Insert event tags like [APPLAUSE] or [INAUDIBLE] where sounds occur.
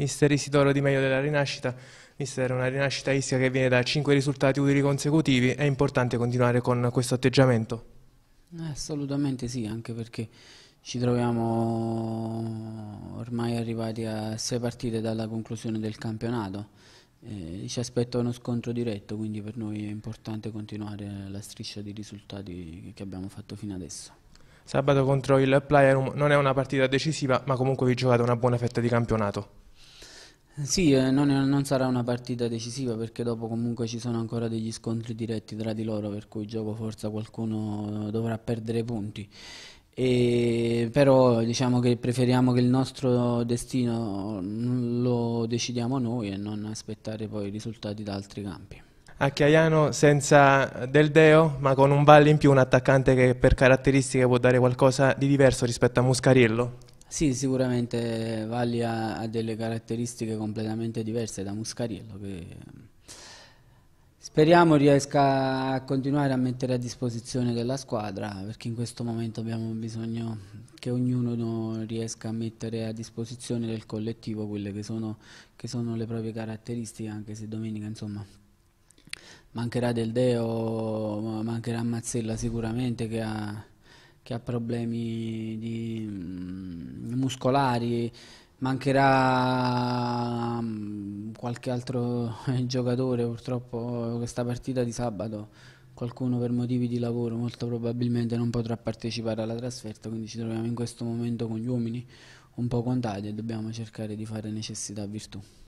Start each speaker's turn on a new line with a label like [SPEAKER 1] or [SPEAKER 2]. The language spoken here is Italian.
[SPEAKER 1] Mister Isidoro Di Meglio della Rinascita. Mister, una rinascita istica che viene da cinque risultati utili consecutivi, è importante continuare con questo atteggiamento?
[SPEAKER 2] Eh, assolutamente sì, anche perché ci troviamo ormai arrivati a sei partite dalla conclusione del campionato. Eh, ci aspetta uno scontro diretto, quindi per noi è importante continuare la striscia di risultati che abbiamo fatto fino adesso.
[SPEAKER 1] Sabato contro il Playerum non è una partita decisiva, ma comunque vi giocate una buona fetta di campionato.
[SPEAKER 2] Sì, eh, non, non, sarà una partita decisiva perché dopo comunque ci sono ancora degli scontri diretti tra di loro, per cui gioco forza qualcuno dovrà perdere punti. E, però diciamo che preferiamo che il nostro destino lo decidiamo noi e non aspettare poi i risultati da altri campi.
[SPEAKER 1] A Chiaiano senza Del Deo, ma con un valle in più, un attaccante che per caratteristiche può dare qualcosa di diverso rispetto a Muscarillo?
[SPEAKER 2] Sì, sicuramente Valli ha, ha delle caratteristiche completamente diverse da Muscariello che mm, speriamo riesca a continuare a mettere a disposizione della squadra perché in questo momento abbiamo bisogno che ognuno riesca a mettere a disposizione del collettivo quelle che sono, che sono le proprie caratteristiche anche se domenica insomma mancherà Del Deo, mancherà Mazzella sicuramente che ha, che ha problemi di muscolari, mancherà mm, qualche altro [LAUGHS] giocatore purtroppo questa partita di sabato qualcuno per motivi di lavoro molto probabilmente non potrà partecipare alla trasferta quindi ci troviamo in questo momento con gli uomini un po' contati e dobbiamo cercare di fare necessità virtù